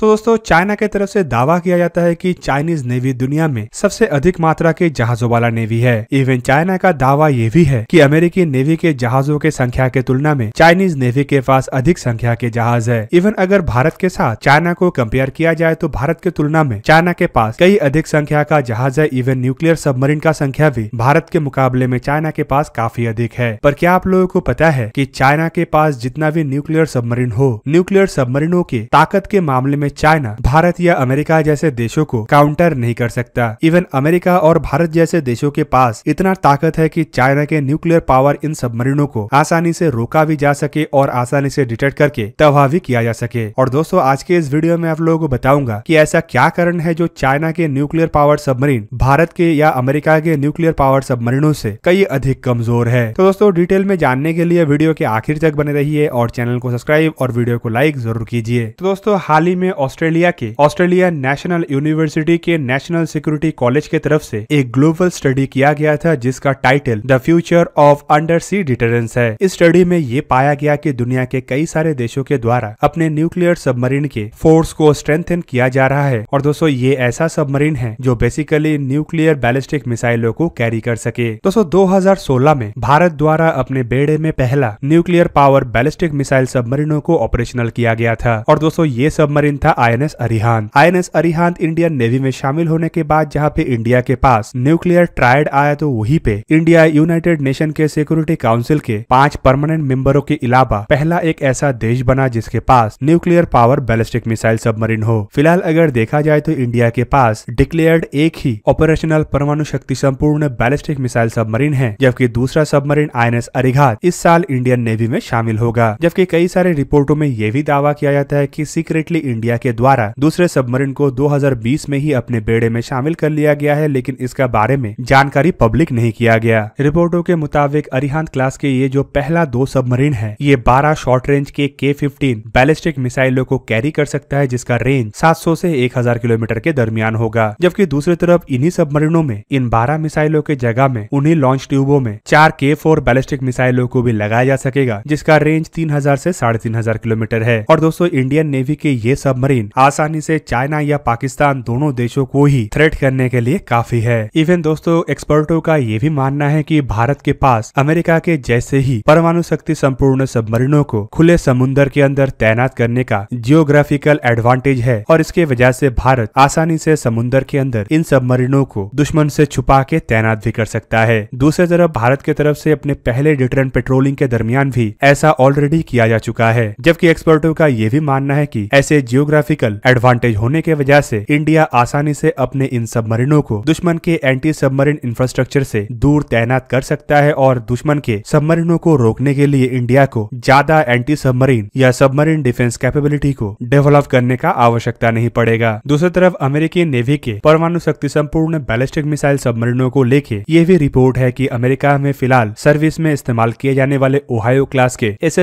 तो दोस्तों चाइना के तरफ से दावा किया जाता है कि चाइनीज नेवी दुनिया में सबसे अधिक मात्रा के जहाजों वाला नेवी है इवन चाइना का दावा ये भी है कि अमेरिकी नेवी के जहाजों के संख्या के तुलना में चाइनीज नेवी के पास अधिक संख्या के जहाज है इवन अगर भारत के साथ चाइना को कंपेयर किया जाए तो भारत के तुलना में चाइना के पास कई अधिक संख्या का जहाज है इवन न्यूक्लियर सबमरीन का संख्या भी भारत के मुकाबले में चाइना के पास काफी अधिक है पर क्या आप लोगों को पता है की चाइना के पास जितना भी न्यूक्लियर सबमरीन हो न्यूक्लियर सबमरीनों की ताकत के मामले में में चाइना भारत या अमेरिका जैसे देशों को काउंटर नहीं कर सकता इवन अमेरिका और भारत जैसे देशों के पास इतना ताकत है कि चाइना के न्यूक्लियर पावर इन सबमरीनों को आसानी से रोका भी जा सके और आसानी से डिटेक्ट करके तबाह भी किया जा सके और दोस्तों आज के इस वीडियो में आप लोगों को बताऊंगा कि ऐसा क्या कारण है जो चाइना के न्यूक्लियर पावर सबमरीन भारत के या अमेरिका के न्यूक्लियर पावर सबमरीनों से कई अधिक कमजोर है तो दोस्तों डिटेल में जानने के लिए वीडियो के आखिर तक बने रहिए और चैनल को सब्सक्राइब और वीडियो को लाइक जरूर कीजिए तो दोस्तों हाल ही में ऑस्ट्रेलिया के ऑस्ट्रेलिया नेशनल यूनिवर्सिटी के नेशनल सिक्योरिटी कॉलेज के तरफ से एक ग्लोबल स्टडी किया गया था जिसका title the future of under sea deterrence है इस स्टडी में ये पाया गया कि दुनिया के कई सारे देशों के द्वारा अपने न्यूक्लियर सबमरीन के फोर्स को स्ट्रेंथन किया जा रहा है और दोस्तों ये ऐसा सबमरीन है जो बेसिकली न्यूक्लियर बैलिस्टिक मिसाइलों को कैरी कर सके दोस्तों दो में भारत द्वारा अपने बेड़े में पहला न्यूक्लियर पावर बैलिस्टिक मिसाइल सबमरीनों को ऑपरेशनल किया गया था और दोस्तों ये सबमरीन था था INS Arihant INS Arihant Indian navy में शामिल होने के बाद जहाँ पे इंडिया के पास न्यूक्लियर ट्रायड आया तो वही पे इंडिया यूनाइटेड नेशन के सिक्योरिटी काउंसिल के पांच परमानेंट मेंबरों के अलावा पहला एक ऐसा देश बना जिसके पास nuclear power ballistic missile submarine हो फिलहाल अगर देखा जाए तो इंडिया के पास डिक्लेयर्ड एक ही ऑपरेशनल परमाणु शक्ति संपूर्ण बैलिस्टिक मिसाइल सबमरीन है जबकि दूसरा सबमरीन आईएनएस अरिघात इस साल इंडियन नेवी में शामिल होगा जबकि कई सारे रिपोर्टों में यह भी दावा किया जाता है की सीक्रेटली इंडिया के द्वारा दूसरे सबमरीन को 2020 में ही अपने बेड़े में शामिल कर लिया गया है लेकिन इसका बारे में जानकारी पब्लिक नहीं किया गया रिपोर्टों के मुताबिक अरिहांत क्लास के ये जो पहला दो सबमरीन है ये 12 शॉर्ट रेंज के के फिफ्टीन बैलिस्टिक मिसाइलों को कैरी कर सकता है जिसका रेंज सात सौ ऐसी किलोमीटर के दरमियान होगा जबकि दूसरी तरफ इन्हीं सबमरीनों में इन बारह मिसाइलों के जगह में उन्हीं लॉन्च ट्यूबों में चार के फोर बैलिस्टिक मिसाइलों को भी लगाया जा सकेगा जिसका रेंज तीन हजार ऐसी साढ़े तीन हजार किलोमीटर है और दोस्तों इंडियन नेवी के ये सब सबमरीन आसानी से चाइना या पाकिस्तान दोनों देशों को ही थ्रेट करने के लिए काफी है इवन दोस्तों एक्सपर्टों का ये भी मानना है कि भारत के पास अमेरिका के जैसे ही परमाणु शक्ति संपूर्ण सबमरीनों को खुले समुन्दर के अंदर तैनात करने का जियोग्राफिकल एडवांटेज है और इसके वजह से भारत आसानी से समुन्दर के अंदर इन सबमरीनों को दुश्मन से छुपा के तैनात भी कर सकता है दूसरे तरफ भारत के तरफ से अपने पहले डिटरन पेट्रोलिंग के दरमियान भी ऐसा ऑलरेडी किया जा चुका है जबकि एक्सपर्टों का ये भी मानना है की ऐसे जियो जियोग्राफिकल एडवांटेज होने के वजह से इंडिया आसानी से अपने इन सबमरीनों को दुश्मन के एंटी सबमरीन इंफ्रास्ट्रक्चर से दूर तैनात कर सकता है और दुश्मन के सबमरीनों को रोकने के लिए इंडिया को ज्यादा एंटी सबमरीन या सबमरीन डिफेंस कैपेबिलिटी को डेवलप करने का आवश्यकता नहीं पड़ेगा दूसरी तरफ अमेरिकी नेवी के परमाणु शक्ति संपूर्ण बैलिस्टिक मिसाइल सबमरीनों को लेके ये भी रिपोर्ट है कि अमेरिका में फिलहाल सर्विस में इस्तेमाल किए जाने वाले ओहायो क्लास के एस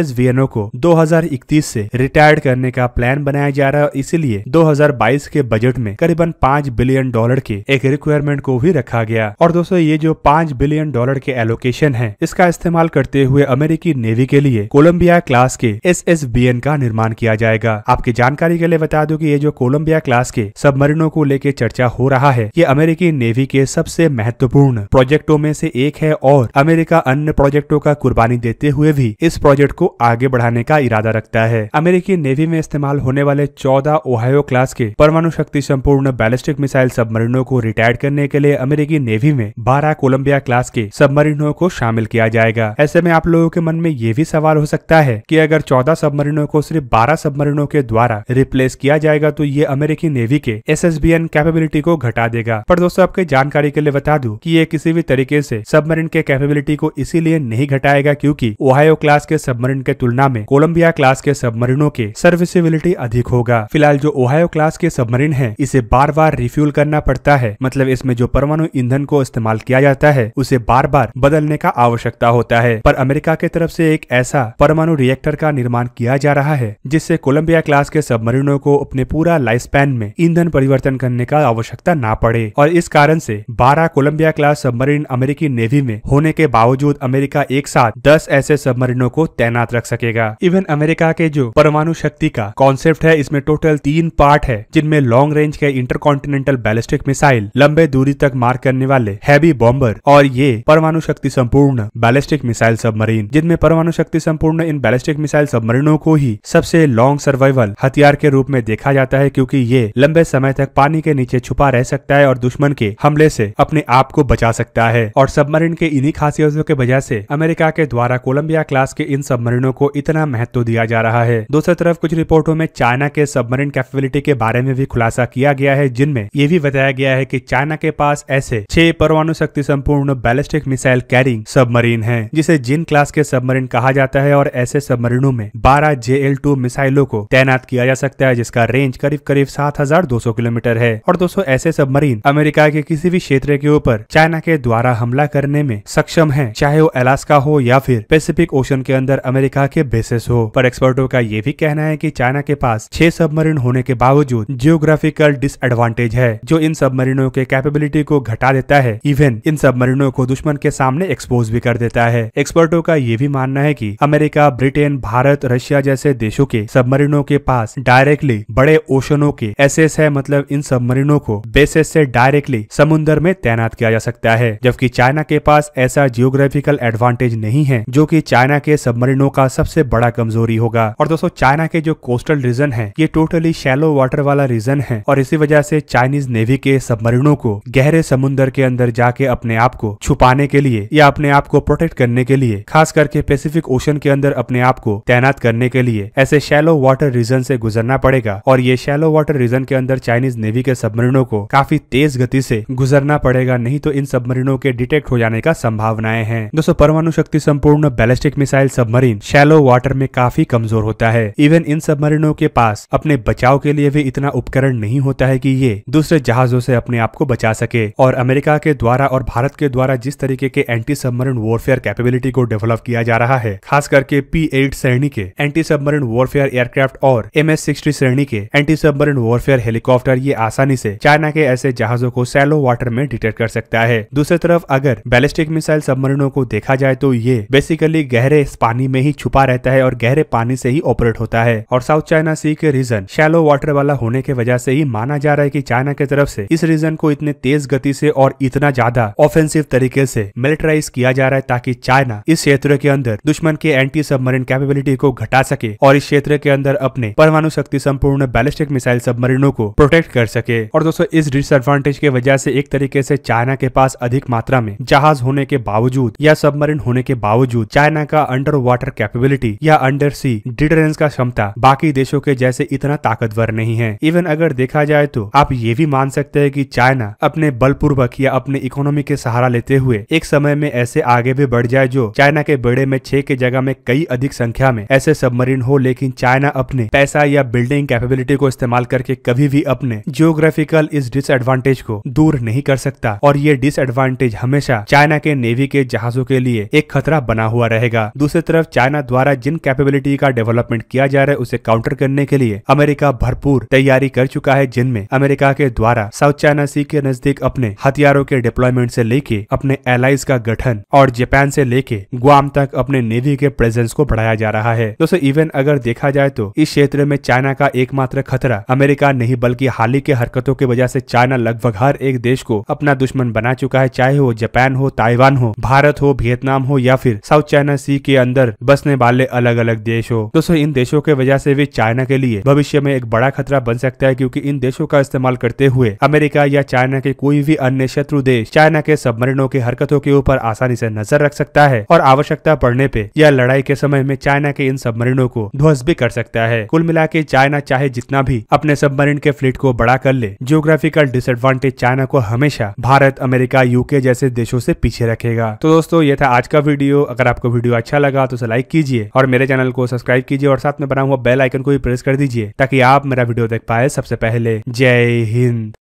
को 2031 से रिटायर्ड करने का प्लान बनाया जा रहा रहा है इसीलिए 2022 के बजट में करीबन पाँच बिलियन डॉलर के एक रिक्वायरमेंट को भी रखा गया और दोस्तों ये जो पाँच बिलियन डॉलर के एलोकेशन है इसका इस्तेमाल करते हुए अमेरिकी नेवी के लिए कोलम्बिया क्लास के एस एस बी एन का निर्माण किया जाएगा आपकी जानकारी के लिए बता दो की ये जो कोलम्बिया क्लास के सबमरीनों को लेकर चर्चा हो रहा है ये अमेरिकी नेवी के सबसे महत्वपूर्ण प्रोजेक्टों में से एक है और अमेरिका अन्य प्रोजेक्टों का कुर्बानी देते हुए भी इस प्रोजेक्ट को आगे बढ़ाने का इरादा रखता है अमेरिकी नेवी में इस्तेमाल होने वाले चौदह ओहायो क्लास के परमाणु शक्ति संपूर्ण बैलिस्टिक मिसाइल सबमरीनों को रिटायर्ड करने के लिए अमेरिकी नेवी में बारह कोलम्बिया क्लास के सबमरीनों को शामिल किया जाएगा ऐसे में आप लोगों के मन में ये भी सवाल हो सकता है की अगर चौदह सबमरीनों को सिर्फ बारह सबमरीनों के द्वारा रिप्लेस किया जाएगा तो ये अमेरिकी नेवी के एस कैपेबिलिटी को घटा देगा पर दोस्तों आपके जानकारी के लिए बता दू की ये किसी भी तरीके ऐसी सबमरीन के कैपेबिलिटी को इसीलिए नहीं घटाएगा क्यूँकी ओहायो क्लास के सबमरीन के तुलना में कोलंबिया क्लास के सबमरीनों के सर्विसेबिलिटी अधिक होगा जाएगा फिलहाल जो ओहायो क्लास के सबमरीन है इसे बार बार रिफ्यूल करना पड़ता है मतलब इसमें जो परमाणु ईंधन को इस्तेमाल किया जाता है उसे बार बार बदलने का आवश्यकता होता है पर अमेरिका के तरफ से एक ऐसा परमाणु रिएक्टर का निर्माण किया जा रहा है जिससे कोलंबिया क्लास के सबमरीनों को अपने पूरा लाइफ स्पैन में ईंधन परिवर्तन करने का आवश्यकता ना पड़े और इस कारण से 12 कोलंबिया क्लास सबमरीन अमेरिकी नेवी में होने के बावजूद अमेरिका एक साथ 10 ऐसे सबमरीनों को तैनात रख सकेगा इवन अमेरिका के जो परमाणु शक्ति का कॉन्सेप्ट है इसमें टोटल तीन पार्ट है जिनमें लॉन्ग रेंज के इंटरकॉन्टिनेंटल बैलिस्टिक मिसाइल लंबे दूरी तक मार करने वाले हैवी बॉम्बर और ये परमाणु शक्ति संपूर्ण बैलिस्टिक मिसाइल सबमरीन जिनमें परमाणु शक्ति संपूर्ण इन बैलिस्टिक मिसाइल सबमरीनों को ही सबसे लॉन्ग सर्वाइवल हथियार के रूप में देखा जाता है क्योंकि ये लंबे समय तक पानी के नीचे छुपा रह सकता है और दुश्मन के हमले से अपने आप को बचा सकता है और सबमरीन के इन्हीं खासियतों के वजह से अमेरिका के द्वारा कोलंबिया क्लास के इन सबमरीनों को इतना महत्व दिया जा रहा है दूसरी तरफ कुछ रिपोर्टों में चाइना के सबमरीन कैपेबिलिटी के बारे में भी खुलासा किया गया है जिनमें ये भी बताया गया है की चाइना के पास ऐसे छह परमाणु शक्ति संपूर्ण बैलिस्टिक मिसाइल कैरिंग सबमरीन है जिसे जिन क्लास के सबमरीन कहा जाता है और ऐसे सबमरीनों में बारह जे एल टू मिसाइलों को तैनात किया जा सकता है जिसका रेंज करीब करीब सौ किलोमीटर है और दोस्तों ऐसे सबमरीन अमेरिका के किसी भी क्षेत्र के ऊपर चाइना के द्वारा हमला करने में सक्षम है चाहे वो अलास्का हो या फिर पैसिफिक ओशन के अंदर अमेरिका के बेसिस हो पर एक्सपर्टों का ये भी कहना है की चाइना के पास छह सबमरीन होने के बावजूद जियोग्राफिकल डिसएडवांटेज है जो इन सबमरीनों के कैपेबिलिटी को घटा देता है इवन इन सबमरीनों को दुश्मन के सामने एक्सपोज भी कर देता है एक्सपर्टों का ये भी मानना है की अमेरिका ब्रिटेन भारत रशिया जैसे देशों के सबमरीनों के पास डायरेक्टली बड़े ओशनों के एसेस है मतलब इन सबमरीनों को बेसिस से डायरेक्टली समुन्द्र में तैनात किया जा सकता है जबकि चाइना के पास ऐसा जियोग्राफिकल एडवांटेज नहीं है जो की चाइना के सबमरीनों का सबसे बड़ा कमजोरी होगा और दोस्तों चाइना के जो कोस्टल रीजन है ये टोटली शैलो वाटर वाला रीजन है और इसी वजह से चाइनीज नेवी के सबमरीनों को गहरे समुन्दर के अंदर जाके अपने आप को छुपाने के लिए या अपने आप को प्रोटेक्ट करने के लिए खास करके पैसिफिक ओशन के अंदर अपने आप को तैनात करने के लिए ऐसे शैलो वाटर रीजन से गुजरना पड़ेगा और ये शैलो वाटर रीजन के अंदर चाइनीज नेवी के सबमरीनों को काफी तेज गति से गुजरना पड़ेगा नहीं तो इन सबमरीनों के डिटेक्ट हो जाने का संभावनाएं हैं दोस्तों परमाणु शक्ति संपूर्ण ballistic missile submarine shallow water में काफी कमजोर होता है इवन इन सबमरीनों के पास अपने बचाव के लिए भी इतना उपकरण नहीं होता है कि ये दूसरे जहाजों से अपने आप को बचा सके और अमेरिका के द्वारा और भारत के द्वारा जिस तरीके के एंटी सबमरीन वॉरफेयर कैपेबिलिटी को डेवलप किया जा रहा है खास करके पी एट श्रेणी के एंटी सबमरीन वॉरफेयर एयरक्राफ्ट और एम एस सिक्सटी श्रेणी के एंटी सबमरीन वॉरफेयर हेलीकॉप्टर ये आसानी से चाइना के ऐसे जहाजों को सैलो वाटर में डिटेक्ट कर सकता है दूसरी तरफ अगर बैलिस्टिक मिसाइल सबमरीनों को देखा जाए तो ये बेसिकली गहरे पानी में ही छुपा रहता है और गहरे पानी से ही ऑपरेट होता है और साउथ चाइना सी के रीजन शैलो वाटर वाला होने के वजह से ही माना जा रहा है कि चाइना की तरफ से इस रीजन को इतने तेज गति से और इतना ज्यादा ऑफेंसिव तरीके से मिलिटराइज किया जा रहा है ताकि चाइना इस क्षेत्र के अंदर दुश्मन के एंटी सबमरीन कैपेबिलिटी को घटा सके और इस क्षेत्र के अंदर अपने परमाणु शक्ति संपूर्ण बैलिस्टिक मिसाइल सबमरीनों को प्रोटेक्ट कर सके और दोस्तों इस डिसएडवांटेज की वजह से एक तरीके से चाइना के पास अधिक मात्रा में जहाज होने के बावजूद या सबमरीन होने के बावजूद चाइना का अंडर वाटर कैपेबिलिटी या अंडर सी डिटरेंस का क्षमता बाकी देशों के जैसे इतना ताकतवर नहीं है इवन अगर देखा जाए तो आप ये भी मान सकते हैं कि चाइना अपने बलपूर्वक या अपने इकोनॉमी के सहारा लेते हुए एक समय में ऐसे आगे भी बढ़ जाए जो चाइना के बेड़े में छह के जगह में कई अधिक संख्या में ऐसे सबमरीन हो लेकिन चाइना अपने पैसा या बिल्डिंग कैपेबिलिटी को इस्तेमाल करके कभी भी अपने जियोग्राफिकल इस डिसएडवांटेज को दूर नहीं कर सकता और ये डिसएडवांटेज हमेशा चाइना के नेवी के जहाजों के लिए एक खतरा बना हुआ रहेगा दूसरी तरफ चाइना द्वारा जिन कैपेबिलिटी का डेवलपमेंट किया जा रहा है उसे काउंटर करने के लिए अमेरिका भरपूर तैयारी कर चुका है जिनमें अमेरिका के द्वारा साउथ चाइना सी के नजदीक अपने हथियारों के डिप्लॉयमेंट से लेके अपने एलाइज का गठन और जापान से लेके गुआम तक अपने नेवी के प्रेजेंस को बढ़ाया जा रहा है दोस्तों इवन अगर देखा जाए तो इस क्षेत्र में चाइना का एकमात्र खतरा अमेरिका नहीं बल्कि हाल ही के हरकतों की वजह से चाइना लगभग हर एक देश को अपना दुश्मन बना चुका है चाहे वो जापान हो ताइवान हो भारत हो वियतनाम हो या फिर साउथ चाइना सी के अंदर बसने वाले अलग अलग देश हो दोस्तों इन देशों के वजह से भी चाइना के लिए भविष्य में एक बड़ा खतरा बन सकता है क्योंकि इन देशों का इस्तेमाल करते हुए अमेरिका या चाइना के कोई भी अन्य शत्रु देश चाइना के सबमरीनों की हरकतों के ऊपर आसानी से नजर रख सकता है और आवश्यकता पड़ने पे या लड़ाई के समय में चाइना के इन सबमरीनों को ध्वस्त भी कर सकता है कुल मिला के चाइना चाहे जितना भी अपने सबमरीन के फ्लीट को बड़ा कर ले जियोग्राफिकल डिसएडवांटेज चाइना को हमेशा भारत अमेरिका यूके जैसे देशों से पीछे रखेगा तो दोस्तों ये था आज का वीडियो अगर आपको वीडियो अच्छा लगा तो उसे लाइक कीजिए और मेरे चैनल को सब्सक्राइब कीजिए और साथ में बना हुआ बेल आइकन को भी प्रेस कर दीजिए ताकि आप मेरा वीडियो देख पाए सबसे पहले जय हिंद